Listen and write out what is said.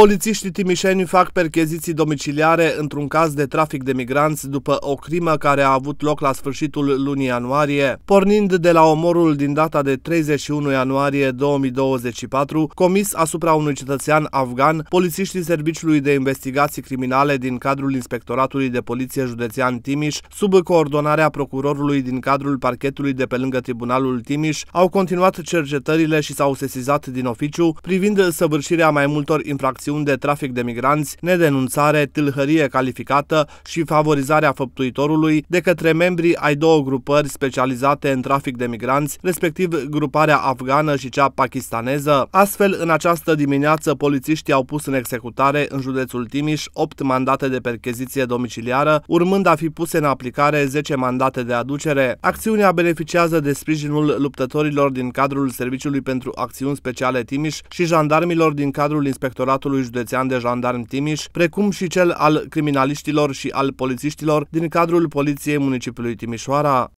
Polițiștii timișeni fac percheziții domiciliare într-un caz de trafic de migranți după o crimă care a avut loc la sfârșitul lunii ianuarie. Pornind de la omorul din data de 31 ianuarie 2024, comis asupra unui cetățean afgan, polițiștii Serviciului de Investigații Criminale din cadrul Inspectoratului de Poliție Județean Timiș, sub coordonarea procurorului din cadrul parchetului de pe lângă Tribunalul Timiș, au continuat cercetările și s-au sesizat din oficiu privind săvârșirea mai multor infracțiuni infracțiuni de trafic de migranți, nedenunțare, tâlhărie calificată și favorizarea făptuitorului de către membrii ai două grupări specializate în trafic de migranți, respectiv gruparea afgană și cea pakistaneză. Astfel, în această dimineață, polițiștii au pus în executare în județul Timiș 8 mandate de percheziție domiciliară, urmând a fi puse în aplicare 10 mandate de aducere. Acțiunea beneficiază de sprijinul luptătorilor din cadrul Serviciului pentru Acțiuni Speciale Timiș și jandarmilor din cadrul Inspectoratului Consiliului Județean de jandarm Timiș, precum și cel al criminaliștilor și al polițiștilor din cadrul Poliției Municipiului Timișoara.